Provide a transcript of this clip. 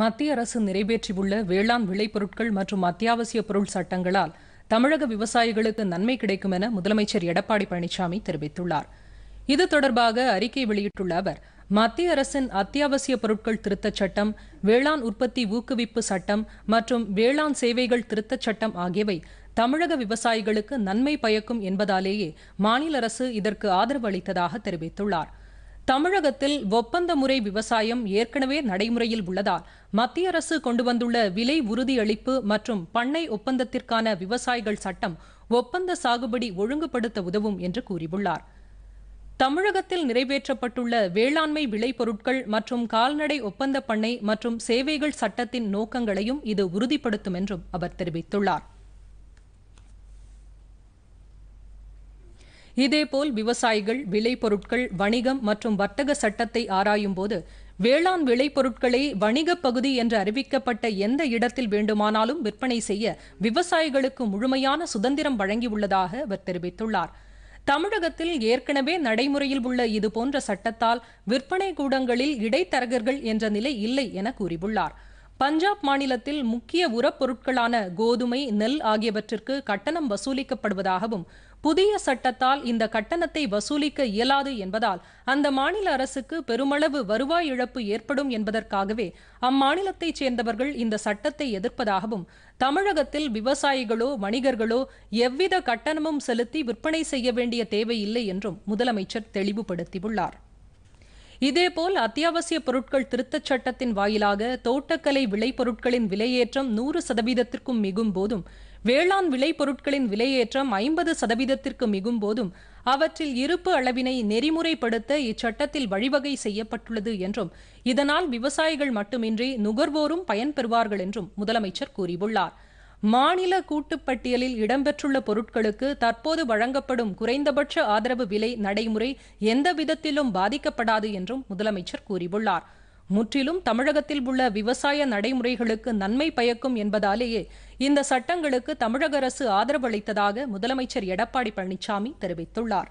மத்திய அரசு நிறைவேற்றியுள்ள வேளாண் விளைபொருட்கள் மற்றும் அத்தியாவசிய பொருள் சட்டங்களால் தமிழக விவசாயிகளுக்கு நன்மை கிடைக்கும் என முதலமைச்சர் எடப்பாடி பழனிசாமி தெரிவித்துள்ளார் இது தொடர்பாக அறிக்கை வெளியிட்டுள்ள அவர் மத்திய அரசின் அத்தியாவசிய பொருட்கள் திருத்தச் சட்டம் வேளாண் உற்பத்தி ஊக்குவிப்பு சட்டம் மற்றும் வேளாண் சேவைகள் திருத்தச் சட்டம் ஆகியவை தமிழக விவசாயிகளுக்கு நன்மை பயக்கும் என்பதாலேயே மாநில அரசு இதற்கு ஆதரவு அளித்ததாக தெரிவித்துள்ளாா் தமிழகத்தில் ஒப்பந்த முறை விவசாயம் ஏற்கனவே நடைமுறையில் உள்ளதால் மத்திய அரசு கொண்டு வந்துள்ள விலை உறுதியளிப்பு மற்றும் பண்ணை ஒப்பந்தத்திற்கான விவசாயிகள் சட்டம் ஒப்பந்த சாகுபடி ஒழுங்குபடுத்த உதவும் என்று கூறியுள்ளார் தமிழகத்தில் நிறைவேற்றப்பட்டுள்ள வேளாண்மை விளைபொருட்கள் மற்றும் கால்நடை ஒப்பந்த பண்ணை மற்றும் சேவைகள் சட்டத்தின் நோக்கங்களையும் இது உறுதிப்படுத்தும் என்றும் அவர் தெரிவித்துள்ளார் இதேபோல் விவசாயிகள் விளைபொருட்கள் வணிகம் மற்றும் வர்த்தக சட்டத்தை ஆராயும்போது வேளாண் விளைபொருட்களை வணிகப் பகுதி என்று அறிவிக்கப்பட்ட எந்த இடத்தில் வேண்டுமானாலும் விற்பனை செய்ய விவசாயிகளுக்கு முழுமையான சுதந்திரம் வழங்கியுள்ளதாக அவர் தெரிவித்துள்ளார் தமிழகத்தில் ஏற்கனவே நடைமுறையில் உள்ள இதுபோன்ற சட்டத்தால் விற்பனை கூடங்களில் இடைத்தரகர்கள் என்ற நிலை இல்லை என கூறியுள்ளாா் பஞ்சாப் மாநிலத்தில் முக்கிய உரப்பொருட்களான கோதுமை நெல் ஆகியவற்றிற்கு கட்டணம் வசூலிக்கப்படுவதாகவும் புதிய சட்டத்தால் இந்த கட்டணத்தை வசூலிக்க இயலாது என்பதால் அந்த மாநில அரசுக்கு பெருமளவு வருவாய் இழப்பு ஏற்படும் என்பதற்காகவே அம்மாநிலத்தைச் சேர்ந்தவர்கள் இந்த சட்டத்தை எதிர்ப்பதாகவும் தமிழகத்தில் விவசாயிகளோ வணிகர்களோ எவ்வித கட்டணமும் செலுத்தி விற்பனை செய்ய வேண்டிய தேவையில்லை என்றும் முதலமைச்சர் தெளிவுபடுத்தியுள்ளார் இதேபோல் அத்தியாவசிய பொருட்கள் திருத்தச் சட்டத்தின் வாயிலாக தோட்டக்கலை விளைபொருட்களின் விலையேற்றம் நூறு சதவீதத்திற்கும் மிகும் போதும் வேளாண் விளைபொருட்களின் விலையேற்றம் ஐம்பது சதவீதத்திற்கு மிகும் போதும் அவற்றில் இருப்பு அளவினை நெறிமுறைப்படுத்த இச்சட்டத்தில் வழிவகை செய்யப்பட்டுள்ளது என்றும் இதனால் விவசாயிகள் மட்டுமின்றி நுகர்வோரும் பயன்பெறுவார்கள் என்றும் முதலமைச்சர் கூறியுள்ளாா் மாநில கூட்டுப்பட்டியலில் இடம்பெற்றுள்ள பொருட்களுக்கு தற்போது வழங்கப்படும் குறைந்தபட்ச ஆதரவு விலை நடைமுறை எந்த விதத்திலும் பாதிக்கப்படாது என்றும் முதலமைச்சர் கூறியுள்ளார் முற்றிலும் தமிழகத்தில் உள்ள விவசாய நடைமுறைகளுக்கு நன்மை பயக்கும் என்பதாலேயே இந்த சட்டங்களுக்கு தமிழக அரசு ஆதரவு அளித்ததாக முதலமைச்சர் எடப்பாடி பழனிசாமி தெரிவித்துள்ளார்